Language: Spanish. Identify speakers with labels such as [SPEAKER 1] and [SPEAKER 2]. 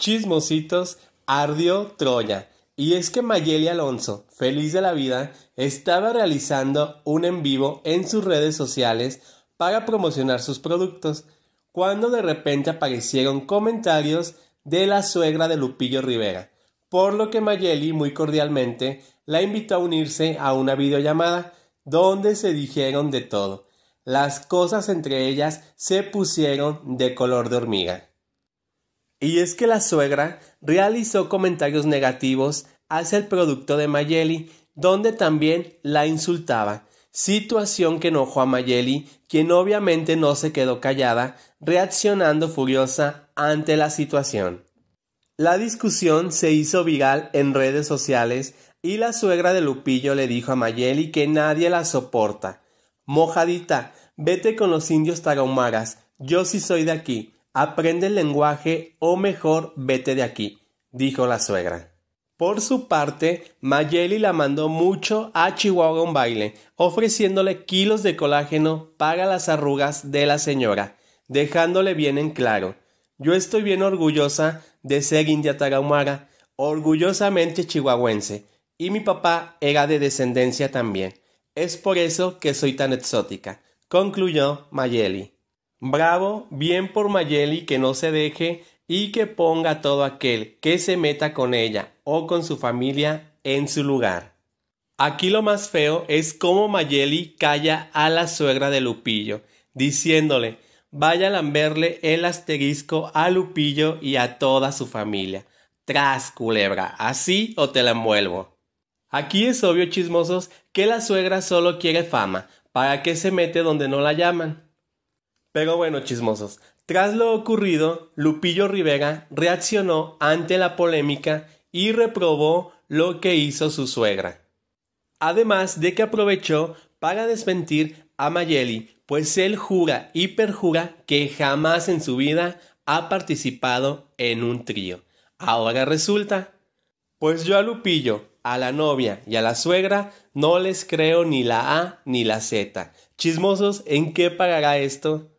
[SPEAKER 1] Chismositos, ardió Troya. Y es que Mayeli Alonso, feliz de la vida, estaba realizando un en vivo en sus redes sociales para promocionar sus productos, cuando de repente aparecieron comentarios de la suegra de Lupillo Rivera, por lo que Mayeli muy cordialmente la invitó a unirse a una videollamada donde se dijeron de todo. Las cosas entre ellas se pusieron de color de hormiga. Y es que la suegra realizó comentarios negativos hacia el producto de Mayeli, donde también la insultaba, situación que enojó a Mayeli, quien obviamente no se quedó callada, reaccionando furiosa ante la situación. La discusión se hizo viral en redes sociales y la suegra de Lupillo le dijo a Mayeli que nadie la soporta. Mojadita, vete con los indios tarahumaras, yo sí soy de aquí, Aprende el lenguaje o mejor vete de aquí, dijo la suegra. Por su parte, Mayeli la mandó mucho a Chihuahua a un baile, ofreciéndole kilos de colágeno para las arrugas de la señora, dejándole bien en claro. Yo estoy bien orgullosa de ser india tarahumara, orgullosamente chihuahuense, y mi papá era de descendencia también. Es por eso que soy tan exótica, concluyó Mayeli. Bravo, bien por Mayeli que no se deje y que ponga a todo aquel que se meta con ella o con su familia en su lugar. Aquí lo más feo es cómo Mayeli calla a la suegra de Lupillo, diciéndole vaya a lamberle el asterisco a Lupillo y a toda su familia. Tras, culebra, así o te la envuelvo. Aquí es obvio, chismosos, que la suegra solo quiere fama. ¿Para qué se mete donde no la llaman? Pero bueno, chismosos, tras lo ocurrido, Lupillo Rivera reaccionó ante la polémica y reprobó lo que hizo su suegra. Además de que aprovechó para desmentir a Mayeli, pues él jura y perjura que jamás en su vida ha participado en un trío. Ahora resulta, pues yo a Lupillo, a la novia y a la suegra no les creo ni la A ni la Z. Chismosos, ¿en qué pagará esto?